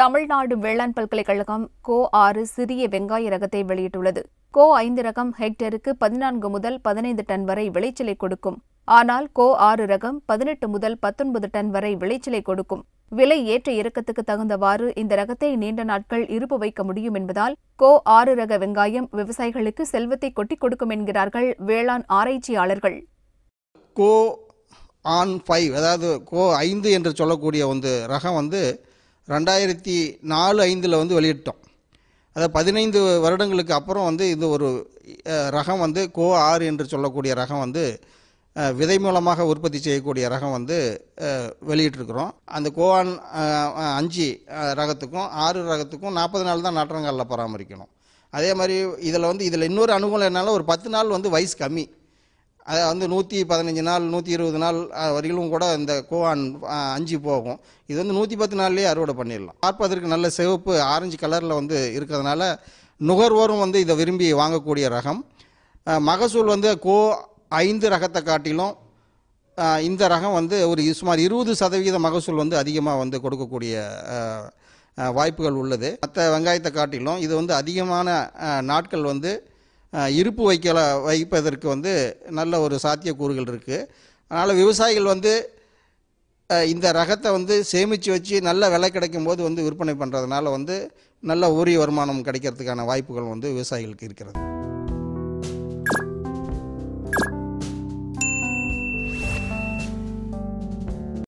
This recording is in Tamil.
தமிழ்நாடு வேளாண் பல்கலைக்கழகம் கோ ஆறு சிறிய வெங்காய ரகத்தை வெளியிட்டுள்ளது கோ ஐந்து ரகம் ஹெக்டேருக்கு பதினான்கு முதல் பதினைந்து டன் வரை விளைச்சலை கொடுக்கும் ஆனால் கோ ஆறு ரகம் பதினெட்டு முதல் பத்தொன்பது டன் வரை விளைச்சலை கொடுக்கும் விலை ஏற்ற இறக்கத்துக்கு தகுந்தவாறு இந்த ரகத்தை நீண்ட நாட்கள் இருப்பு வைக்க முடியும் என்பதால் கோ ஆறு ரக வெங்காயம் விவசாயிகளுக்கு செல்வத்தை கொட்டிக் கொடுக்கும் என்கிறார்கள் வேளாண் ஆராய்ச்சியாளர்கள் கோ ஆன் ஃபைவ் அதாவது கோ ஐந்து என்று சொல்லக்கூடிய வந்து ரகம் வந்து ரெண்டாயிரத்தி நாலு ஐந்தில் வந்து வெளியிட்டோம் அதாவது பதினைந்து வருடங்களுக்கு அப்புறம் வந்து இது ஒரு ரகம் வந்து கோ ஆறு என்று சொல்லக்கூடிய ரகம் வந்து விதை மூலமாக உற்பத்தி செய்யக்கூடிய ரகம் வந்து வெளியிட்டிருக்கிறோம் அந்த கோவான் அஞ்சு ரகத்துக்கும் ஆறு ரகத்துக்கும் நாற்பது நாள் தான் நாற்றங்காலில் பராமரிக்கணும் அதே மாதிரி இதில் வந்து இதில் இன்னொரு அனுகூலம் என்னால் ஒரு பத்து நாள் வந்து வயசு கம்மி அதை வந்து நூற்றி பதினஞ்சு நாள் நூற்றி இருபது நாள் வரையிலும் கூட இந்த கோவான் அஞ்சு போகும் இது வந்து நூற்றி பத்து நாள்லேயே அறுவடை பண்ணிடலாம் பார்ப்பதற்கு நல்ல சிவப்பு ஆரஞ்சு கலரில் வந்து இருக்கிறதுனால நுகர்வோரும் வந்து இதை விரும்பி வாங்கக்கூடிய ரகம் மகசூல் வந்து கோ ஐந்து ரகத்தை காட்டிலும் இந்த ரகம் வந்து ஒரு சுமார் இருபது சதவீத மகசூல் வந்து அதிகமாக வந்து கொடுக்கக்கூடிய வாய்ப்புகள் உள்ளது மற்ற வெங்காயத்தை காட்டிலும் இது வந்து அதிகமான நாட்கள் வந்து இருப்பு வைக்கல வைப்பதற்கு வந்து நல்ல ஒரு சாத்தியக்கூறுகள் இருக்குது அதனால் விவசாயிகள் வந்து இந்த ரகத்தை வந்து சேமித்து வச்சு நல்ல விலை கிடைக்கும் போது வந்து விற்பனை பண்ணுறதுனால வந்து நல்ல உரிய வருமானம் கிடைக்கிறதுக்கான வாய்ப்புகள் வந்து விவசாயிகளுக்கு இருக்கிறது